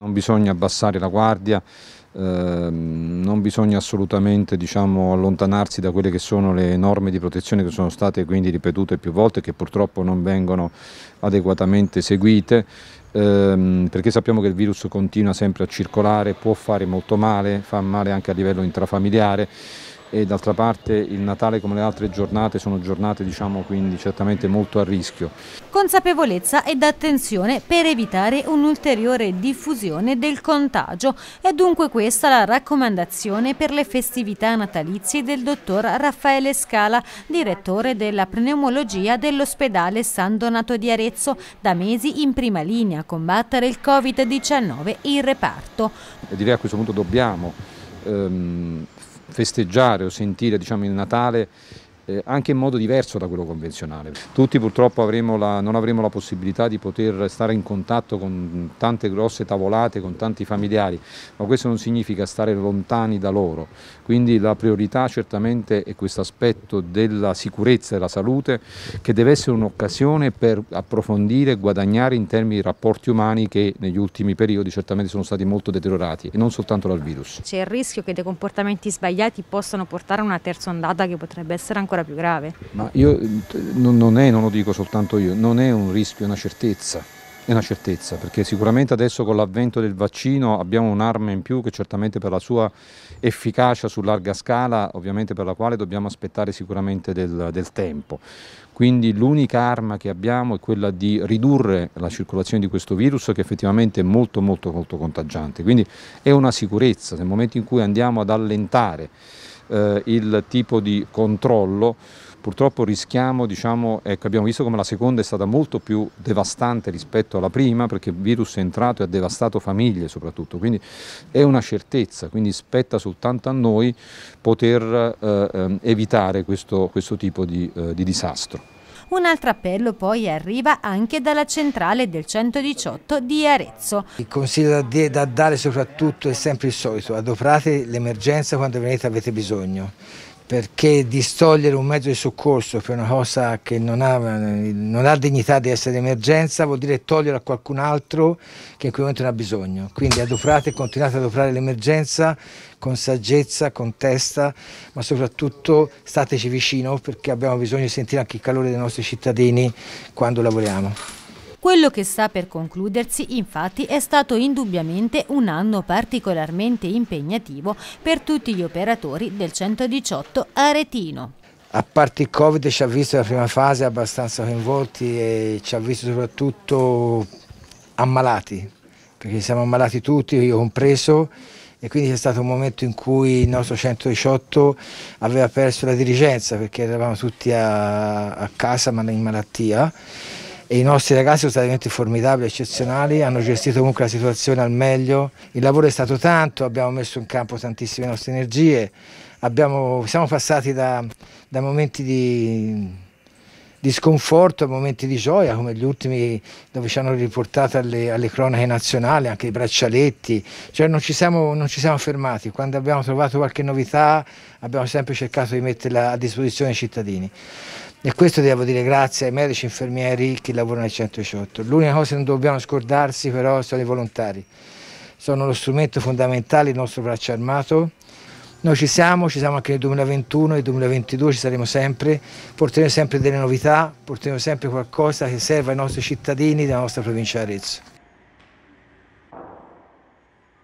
Non bisogna abbassare la guardia, ehm, non bisogna assolutamente diciamo, allontanarsi da quelle che sono le norme di protezione che sono state quindi ripetute più volte e che purtroppo non vengono adeguatamente seguite ehm, perché sappiamo che il virus continua sempre a circolare, può fare molto male, fa male anche a livello intrafamiliare e d'altra parte il Natale come le altre giornate sono giornate diciamo quindi certamente molto a rischio. Consapevolezza ed attenzione per evitare un'ulteriore diffusione del contagio è dunque questa la raccomandazione per le festività natalizie del dottor Raffaele Scala, direttore della pneumologia dell'ospedale San Donato di Arezzo, da mesi in prima linea a combattere il Covid-19 in reparto. E direi a questo punto dobbiamo ehm, festeggiare o sentire diciamo, il Natale eh, anche in modo diverso da quello convenzionale. Tutti purtroppo avremo la, non avremo la possibilità di poter stare in contatto con tante grosse tavolate, con tanti familiari, ma questo non significa stare lontani da loro, quindi la priorità certamente è questo aspetto della sicurezza e della salute che deve essere un'occasione per approfondire e guadagnare in termini di rapporti umani che negli ultimi periodi certamente sono stati molto deteriorati e non soltanto dal virus. C'è il rischio che dei comportamenti sbagliati possano portare a una terza ondata che potrebbe essere ancora ancora più grave. Ma io eh, non è, non lo dico soltanto io, non è un rischio, è una certezza è una certezza, perché sicuramente adesso con l'avvento del vaccino abbiamo un'arma in più che certamente per la sua efficacia su larga scala, ovviamente per la quale dobbiamo aspettare sicuramente del, del tempo. Quindi l'unica arma che abbiamo è quella di ridurre la circolazione di questo virus che effettivamente è molto molto molto contagiante. Quindi è una sicurezza, nel momento in cui andiamo ad allentare eh, il tipo di controllo purtroppo rischiamo, diciamo, ecco, abbiamo visto come la seconda è stata molto più devastante rispetto alla prima perché il virus è entrato e ha devastato famiglie soprattutto, quindi è una certezza, quindi spetta soltanto a noi poter eh, ehm, evitare questo, questo tipo di, eh, di disastro. Un altro appello poi arriva anche dalla centrale del 118 di Arezzo. Il consiglio da dare soprattutto è sempre il solito, adoperate l'emergenza quando venite avete bisogno perché distogliere un mezzo di soccorso per una cosa che non ha, non ha, dignità di essere emergenza vuol dire togliere a qualcun altro che in quel momento ne ha bisogno. Quindi adoprate e continuate ad adoprare l'emergenza con saggezza, con testa, ma soprattutto stateci vicino perché abbiamo bisogno di sentire anche il calore dei nostri cittadini quando lavoriamo. Quello che sta per concludersi infatti è stato indubbiamente un anno particolarmente impegnativo per tutti gli operatori del 118 Aretino. A parte il Covid ci ha visto la prima fase abbastanza coinvolti e ci ha visto soprattutto ammalati, perché siamo ammalati tutti, io compreso, e quindi c'è stato un momento in cui il nostro 118 aveva perso la dirigenza perché eravamo tutti a, a casa ma in malattia i nostri ragazzi sono stati formidabili, eccezionali, hanno gestito comunque la situazione al meglio, il lavoro è stato tanto, abbiamo messo in campo tantissime nostre energie, abbiamo, siamo passati da, da momenti di, di, sconforto a momenti di gioia come gli ultimi dove ci hanno riportato alle, alle cronache nazionali, anche i braccialetti, cioè non ci, siamo, non ci siamo fermati, quando abbiamo trovato qualche novità abbiamo sempre cercato di metterla a disposizione dei cittadini. E questo devo dire grazie ai medici e infermieri che lavorano nel 118. L'unica cosa che non dobbiamo scordarsi però sono i volontari. Sono lo strumento fondamentale del nostro braccio armato. Noi ci siamo, ci siamo anche nel 2021 e nel 2022 ci saremo sempre, porteremo sempre delle novità, porteremo sempre qualcosa che serva ai nostri cittadini della nostra provincia di Arezzo.